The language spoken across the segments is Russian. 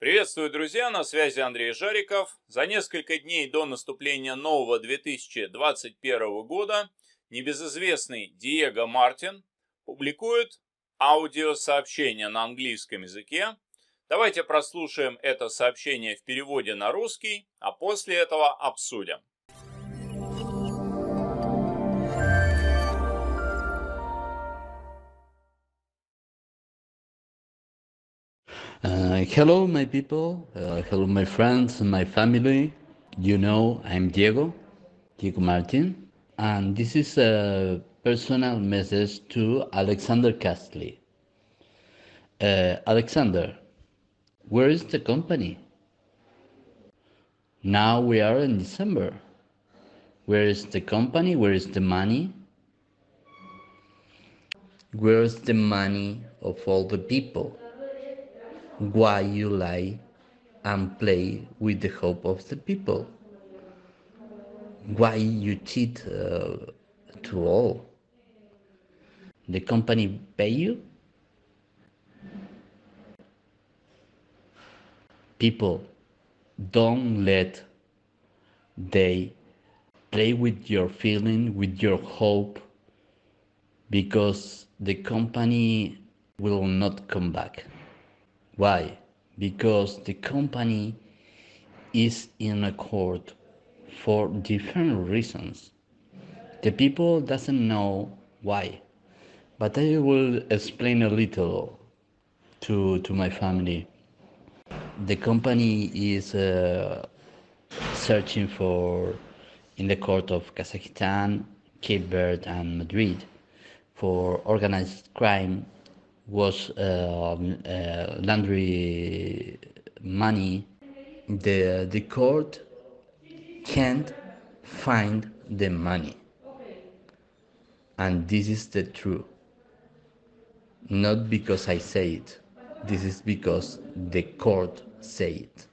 Приветствую, друзья, на связи Андрей Жариков. За несколько дней до наступления нового 2021 года небезызвестный Диего Мартин публикует аудиосообщение на английском языке. Давайте прослушаем это сообщение в переводе на русский, а после этого обсудим. Uh, hello, my people. Uh, hello, my friends, my family. You know, I'm Diego, Diego Martin, and this is a personal message to Alexander Castley. Uh, Alexander, where is the company? Now we are in December. Where is the company? Where is the money? Where is the money of all the people? why you lie and play with the hope of the people? Why you cheat uh, to all? The company pay you? People, don't let they play with your feeling, with your hope, because the company will not come back. Why? Because the company is in a court for different reasons. The people doesn't know why, but I will explain a little to to my family. The company is uh, searching for in the court of Kazakhstan, Cape Verde, and Madrid for organized crime was um, uh, laundry money, the, the court can't find the money. And this is the truth. Not because I say it, this is because the court say it.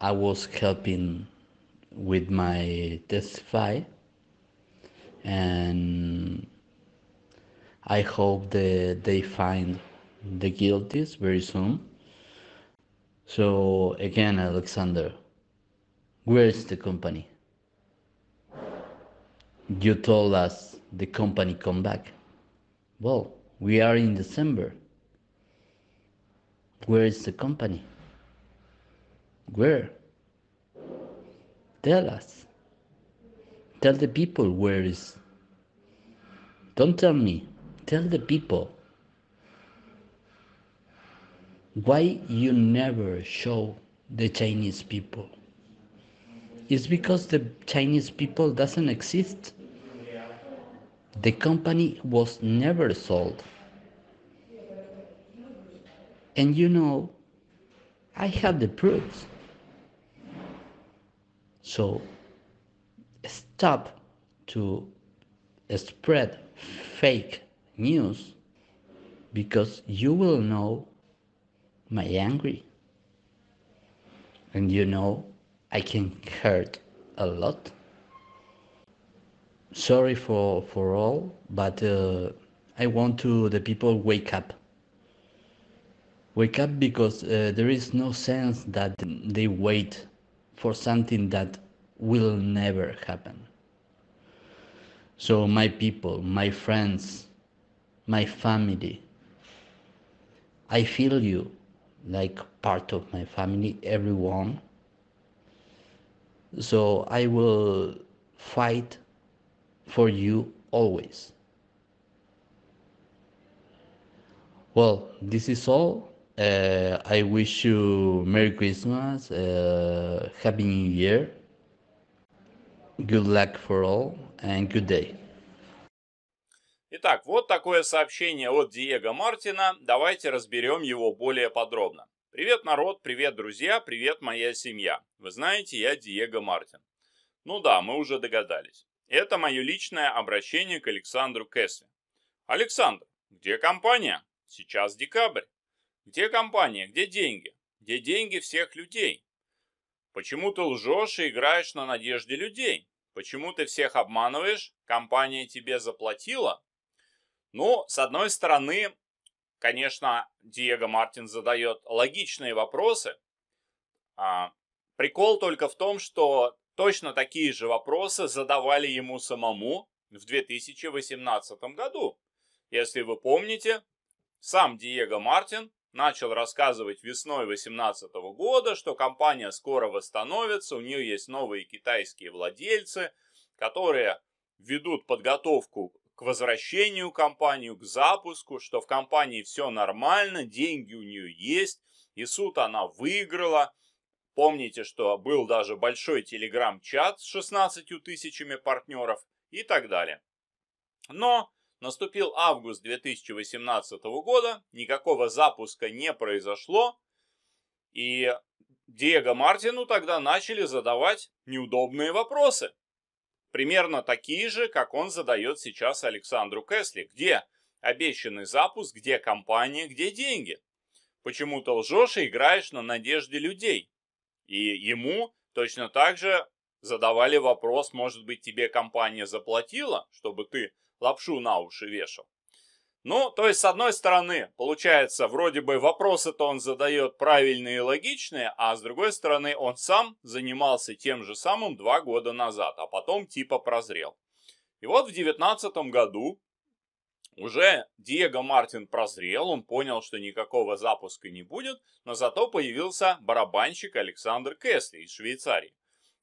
I was helping with my testify and I hope the, they find the guilty very soon. So again, Alexander, where is the company? You told us the company come back. Well, we are in December. Where is the company? Where? Tell us. Tell the people where is. Don't tell me tell the people why you never show the chinese people it's because the chinese people doesn't exist the company was never sold and you know i have the proofs so stop to spread fake news because you will know my anger, and you know i can hurt a lot sorry for for all but uh, i want to the people wake up wake up because uh, there is no sense that they wait for something that will never happen so my people my friends my family. I feel you like part of my family, everyone. So I will fight for you always. Well, this is all. Uh, I wish you Merry Christmas, uh, Happy New Year, good luck for all, and good day. Итак, вот такое сообщение от Диего Мартина. Давайте разберем его более подробно. Привет, народ, привет, друзья, привет, моя семья. Вы знаете, я Диего Мартин. Ну да, мы уже догадались. Это мое личное обращение к Александру Кэсли. Александр, где компания? Сейчас декабрь. Где компания? Где деньги? Где деньги всех людей? Почему ты лжешь и играешь на надежде людей? Почему ты всех обманываешь? Компания тебе заплатила? Ну, с одной стороны, конечно, Диего Мартин задает логичные вопросы. А, прикол только в том, что точно такие же вопросы задавали ему самому в 2018 году. Если вы помните, сам Диего Мартин начал рассказывать весной 2018 года, что компания скоро восстановится, у нее есть новые китайские владельцы, которые ведут подготовку к возвращению компанию, к запуску, что в компании все нормально, деньги у нее есть, и суд она выиграла. Помните, что был даже большой телеграм-чат с 16 тысячами партнеров и так далее. Но наступил август 2018 года, никакого запуска не произошло, и Диего Мартину тогда начали задавать неудобные вопросы примерно такие же, как он задает сейчас Александру Кесли. Где обещанный запуск, где компания, где деньги? Почему ты лжешь и играешь на надежде людей? И ему точно так же задавали вопрос, может быть, тебе компания заплатила, чтобы ты лапшу на уши вешал? Ну, то есть, с одной стороны, получается, вроде бы вопросы-то он задает правильные и логичные, а с другой стороны, он сам занимался тем же самым два года назад, а потом типа прозрел. И вот в девятнадцатом году уже Диего Мартин прозрел, он понял, что никакого запуска не будет, но зато появился барабанщик Александр Кесли из Швейцарии,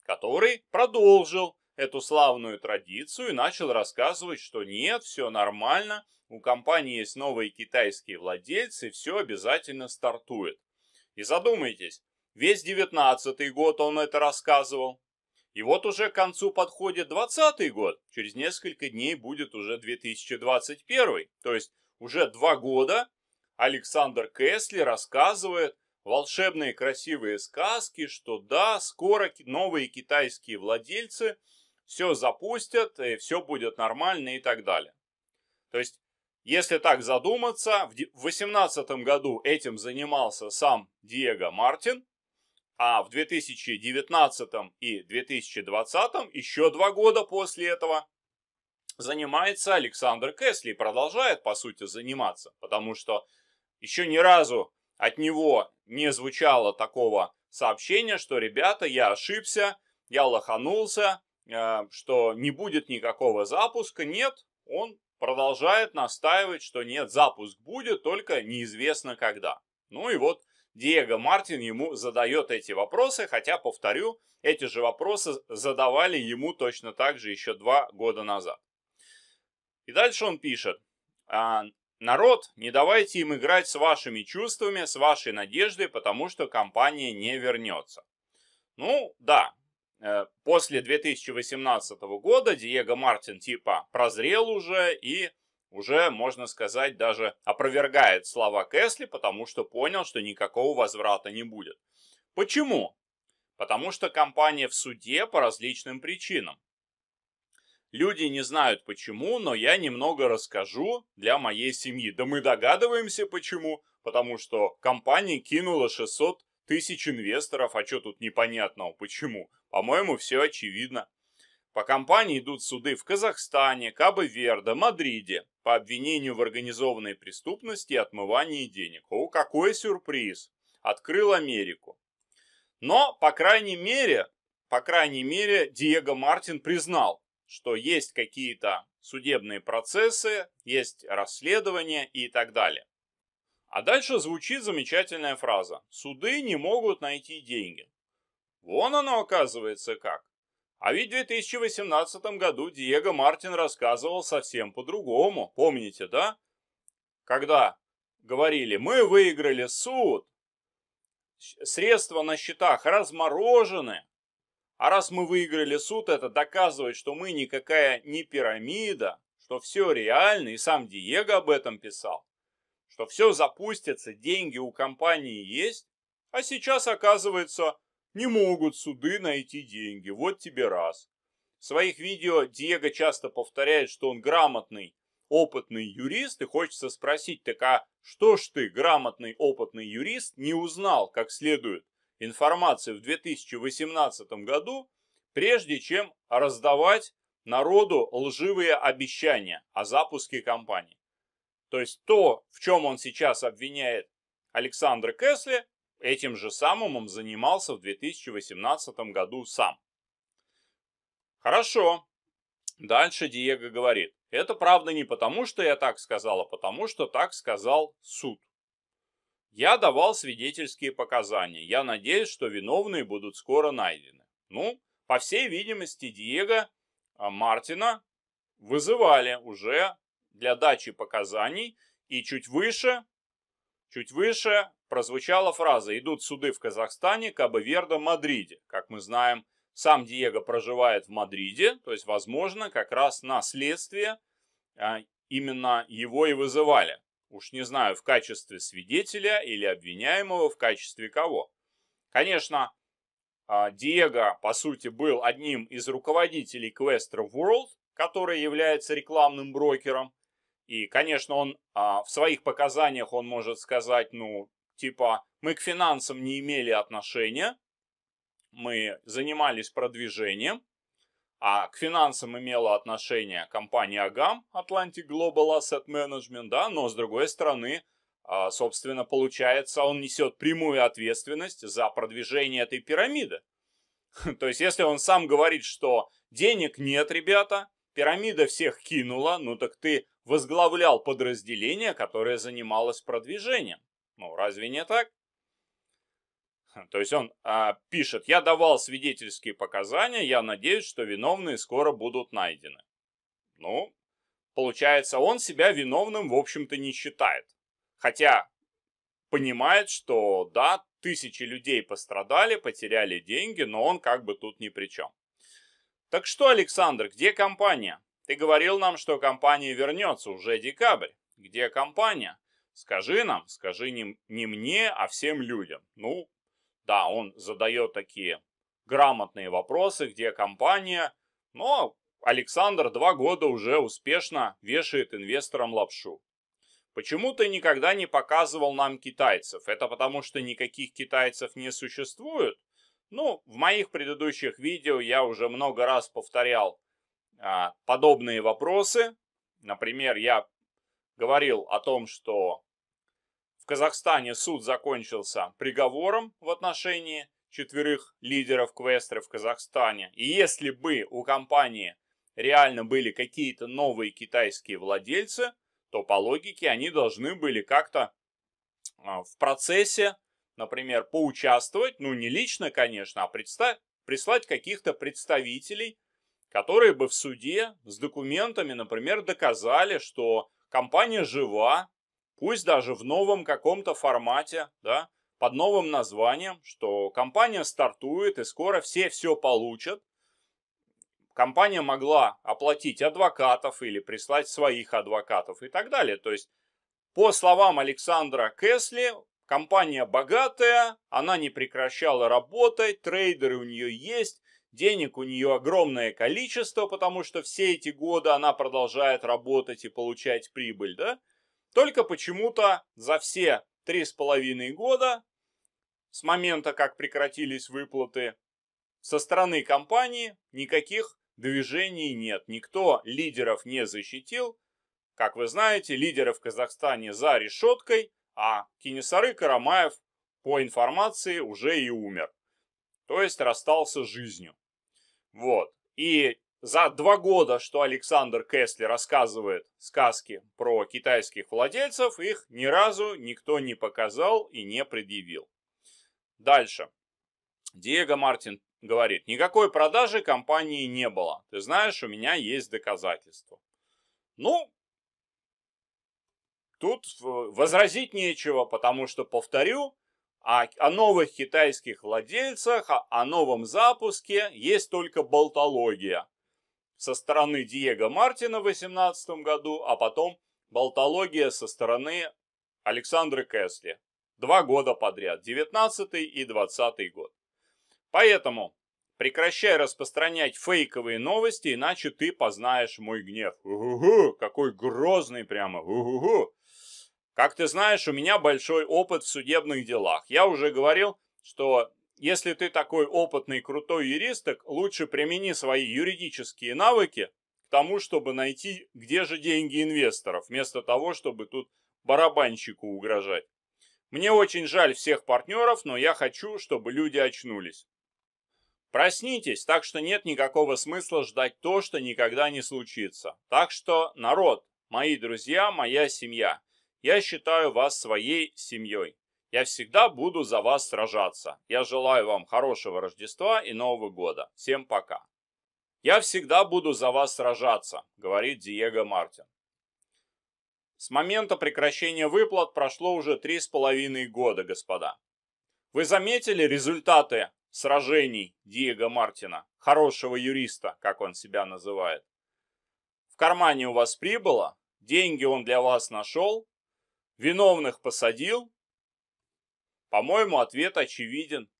который продолжил эту славную традицию и начал рассказывать, что нет, все нормально, у компании есть новые китайские владельцы, все обязательно стартует. И задумайтесь, весь девятнадцатый год он это рассказывал. И вот уже к концу подходит двадцатый год, через несколько дней будет уже 2021, то есть уже два года Александр Кэсли рассказывает волшебные красивые сказки, что да, скоро новые китайские владельцы – все запустят, и все будет нормально и так далее. То есть, если так задуматься, в 2018 году этим занимался сам Диего Мартин, а в 2019 и 2020, еще два года после этого, занимается Александр Кэсли и продолжает, по сути, заниматься, потому что еще ни разу от него не звучало такого сообщения, что, ребята, я ошибся, я лоханулся, а, что не будет никакого запуска. Нет, он продолжает настаивать, что нет, запуск будет, только неизвестно когда. Ну и вот Диего Мартин ему задает эти вопросы, хотя, повторю, эти же вопросы задавали ему точно так же еще два года назад. И дальше он пишет. «А, народ, не давайте им играть с вашими чувствами, с вашей надеждой, потому что компания не вернется. Ну да, Э, после 2018 года Диего Мартин типа прозрел уже и уже, можно сказать, даже опровергает слова Кэсли, потому что понял, что никакого возврата не будет. Почему? Потому что компания в суде по различным причинам. Люди не знают почему, но я немного расскажу для моей семьи. Да мы догадываемся почему, потому что компания кинула 600 тысяч инвесторов, а что тут непонятного, почему? По-моему, все очевидно. По компании идут суды в Казахстане, Кабо-Верде, Мадриде по обвинению в организованной преступности и отмывании денег. О, какой сюрприз! Открыл Америку. Но, по крайней мере, по крайней мере, Диего Мартин признал, что есть какие-то судебные процессы, есть расследования и так далее. А дальше звучит замечательная фраза «Суды не могут найти деньги». Вон оно оказывается как. А ведь в 2018 году Диего Мартин рассказывал совсем по-другому, помните, да? Когда говорили «Мы выиграли суд», средства на счетах разморожены, а раз мы выиграли суд, это доказывает, что мы никакая не пирамида, что все реально, и сам Диего об этом писал что все запустится, деньги у компании есть, а сейчас, оказывается, не могут суды найти деньги. Вот тебе раз. В своих видео Диего часто повторяет, что он грамотный, опытный юрист, и хочется спросить, так а что ж ты, грамотный, опытный юрист, не узнал как следует информации в 2018 году, прежде чем раздавать народу лживые обещания о запуске компании. То есть то, в чем он сейчас обвиняет Александра Кесли, этим же самым он занимался в 2018 году сам. Хорошо. Дальше Диего говорит. Это правда не потому, что я так сказал, а потому, что так сказал суд. Я давал свидетельские показания. Я надеюсь, что виновные будут скоро найдены. Ну, по всей видимости, Диего а, Мартина вызывали уже для дачи показаний, и чуть выше, чуть выше прозвучала фраза «Идут суды в Казахстане, кабо Верде, Мадриде». Как мы знаем, сам Диего проживает в Мадриде, то есть, возможно, как раз на следствие а, именно его и вызывали. Уж не знаю, в качестве свидетеля или обвиняемого, в качестве кого. Конечно, а, Диего, по сути, был одним из руководителей Quester World, который является рекламным брокером – и, конечно, он а, в своих показаниях он может сказать, ну, типа, мы к финансам не имели отношения, мы занимались продвижением, а к финансам имела отношение компания Агам, Atlantic Global Asset Management, да, но с другой стороны, а, собственно, получается, он несет прямую ответственность за продвижение этой пирамиды. То есть, если он сам говорит, что денег нет, ребята, пирамида всех кинула, ну так ты возглавлял подразделение, которое занималось продвижением. Ну, разве не так? Хм, то есть он а, пишет, я давал свидетельские показания, я надеюсь, что виновные скоро будут найдены. Ну, получается, он себя виновным, в общем-то, не считает. Хотя понимает, что да, тысячи людей пострадали, потеряли деньги, но он как бы тут ни при чем. Так что, Александр, где компания? Ты говорил нам, что компания вернется уже декабрь. Где компания? Скажи нам, скажи не, не мне, а всем людям. Ну, да, он задает такие грамотные вопросы, где компания. Но Александр два года уже успешно вешает инвесторам лапшу. Почему ты никогда не показывал нам китайцев? Это потому, что никаких китайцев не существует? Ну, в моих предыдущих видео я уже много раз повторял а, подобные вопросы. Например, я говорил о том, что в Казахстане суд закончился приговором в отношении четверых лидеров квестера в Казахстане. И если бы у компании реально были какие-то новые китайские владельцы, то по логике они должны были как-то а, в процессе, например, поучаствовать, ну не лично, конечно, а прислать каких-то представителей которые бы в суде с документами, например, доказали, что компания жива, пусть даже в новом каком-то формате, да, под новым названием, что компания стартует и скоро все все получат. Компания могла оплатить адвокатов или прислать своих адвокатов и так далее. То есть, по словам Александра Кэсли, компания богатая, она не прекращала работать, трейдеры у нее есть, Денег у нее огромное количество, потому что все эти годы она продолжает работать и получать прибыль, да? Только почему-то за все три с половиной года с момента, как прекратились выплаты, со стороны компании никаких движений нет. Никто лидеров не защитил. Как вы знаете, лидеры в Казахстане за решеткой, а Кинесары Карамаев, по информации, уже и умер. То есть расстался с жизнью. Вот. И за два года, что Александр Кесли рассказывает сказки про китайских владельцев, их ни разу никто не показал и не предъявил. Дальше. Диего Мартин говорит, никакой продажи компании не было. Ты знаешь, у меня есть доказательства. Ну, тут возразить нечего, потому что, повторю, о, а о новых китайских владельцах, о, о новом запуске есть только болтология. Со стороны Диего Мартина в 18 году, а потом болтология со стороны Александры Кэсли. Два года подряд, 19 и 20 год. Поэтому прекращай распространять фейковые новости, иначе ты познаешь мой гнев. Угу, какой грозный прямо. Угу. Как ты знаешь, у меня большой опыт в судебных делах. Я уже говорил, что если ты такой опытный крутой юристок, лучше примени свои юридические навыки к тому, чтобы найти, где же деньги инвесторов, вместо того, чтобы тут барабанщику угрожать. Мне очень жаль всех партнеров, но я хочу, чтобы люди очнулись. Проснитесь, так что нет никакого смысла ждать то, что никогда не случится. Так что, народ, мои друзья, моя семья – я считаю вас своей семьей. Я всегда буду за вас сражаться. Я желаю вам хорошего Рождества и Нового года. Всем пока. Я всегда буду за вас сражаться, говорит Диего Мартин. С момента прекращения выплат прошло уже три с половиной года, господа. Вы заметили результаты сражений Диего Мартина, хорошего юриста, как он себя называет? В кармане у вас прибыло, деньги он для вас нашел, Виновных посадил? По-моему, ответ очевиден.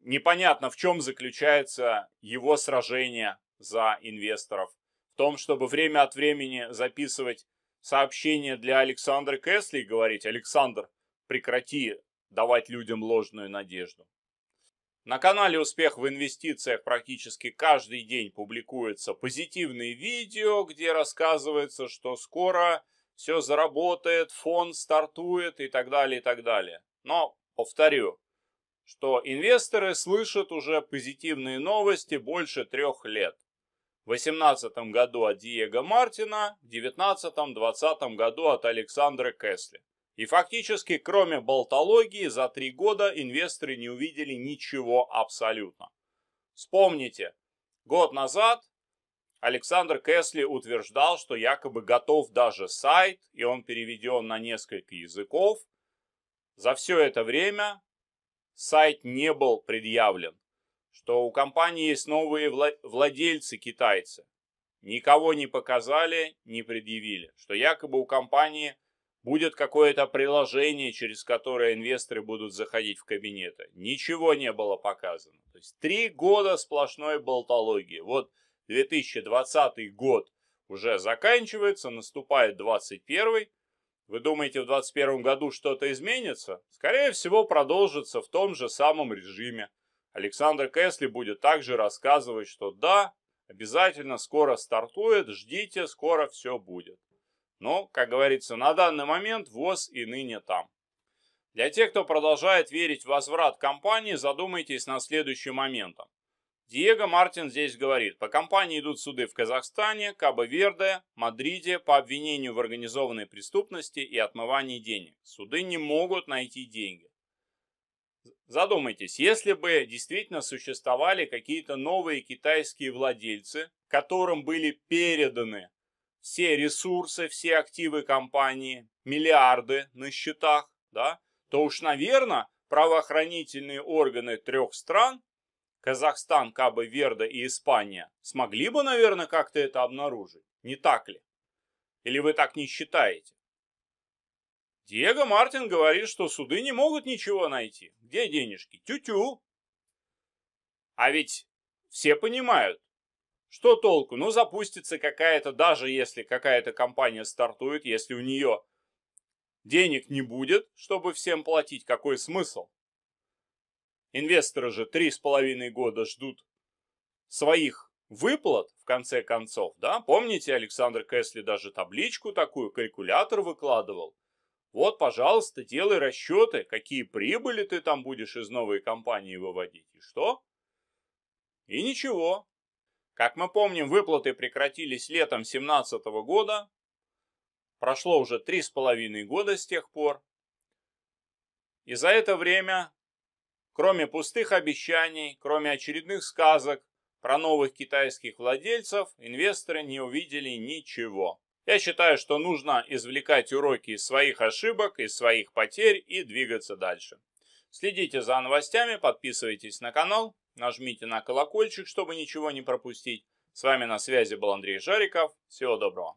Непонятно, в чем заключается его сражение за инвесторов. В том, чтобы время от времени записывать сообщение для Александра Кэсли и говорить, Александр, прекрати давать людям ложную надежду. На канале «Успех в инвестициях» практически каждый день публикуется позитивные видео, где рассказывается, что скоро все заработает, фонд стартует и так далее, и так далее. Но, повторю, что инвесторы слышат уже позитивные новости больше трех лет. В 2018 году от Диего Мартина, в 2019-2020 году от Александра Кесли. И фактически, кроме болтологии, за три года инвесторы не увидели ничего абсолютно. Вспомните, год назад Александр Кесли утверждал, что якобы готов даже сайт, и он переведен на несколько языков. За все это время сайт не был предъявлен, что у компании есть новые владельцы китайцы. Никого не показали, не предъявили, что якобы у компании будет какое-то приложение, через которое инвесторы будут заходить в кабинеты. Ничего не было показано. То есть три года сплошной болтологии. Вот 2020 год уже заканчивается, наступает 21. Вы думаете, в 21 году что-то изменится? Скорее всего, продолжится в том же самом режиме. Александр Кэсли будет также рассказывать, что да, обязательно скоро стартует, ждите, скоро все будет. Но, как говорится, на данный момент ВОЗ и ныне там. Для тех, кто продолжает верить в возврат компании, задумайтесь над следующим моментом. Диего Мартин здесь говорит, по компании идут суды в Казахстане, Кабо-Верде, Мадриде по обвинению в организованной преступности и отмывании денег. Суды не могут найти деньги. Задумайтесь, если бы действительно существовали какие-то новые китайские владельцы, которым были переданы все ресурсы, все активы компании, миллиарды на счетах, да, то уж, наверное, правоохранительные органы трех стран Казахстан, Кабо Верде и Испания смогли бы, наверное, как-то это обнаружить, не так ли? Или вы так не считаете? Диего Мартин говорит, что суды не могут ничего найти. Где денежки? Тю-тю. А ведь все понимают, что толку? Ну, запустится какая-то, даже если какая-то компания стартует, если у нее денег не будет, чтобы всем платить, какой смысл? Инвесторы же три с половиной года ждут своих выплат, в конце концов, да? Помните, Александр Кэсли даже табличку такую, калькулятор выкладывал. Вот, пожалуйста, делай расчеты, какие прибыли ты там будешь из новой компании выводить. И что? И ничего. Как мы помним, выплаты прекратились летом 2017 года. Прошло уже три с половиной года с тех пор. И за это время Кроме пустых обещаний, кроме очередных сказок про новых китайских владельцев, инвесторы не увидели ничего. Я считаю, что нужно извлекать уроки из своих ошибок, из своих потерь и двигаться дальше. Следите за новостями, подписывайтесь на канал, нажмите на колокольчик, чтобы ничего не пропустить. С вами на связи был Андрей Жариков. Всего доброго.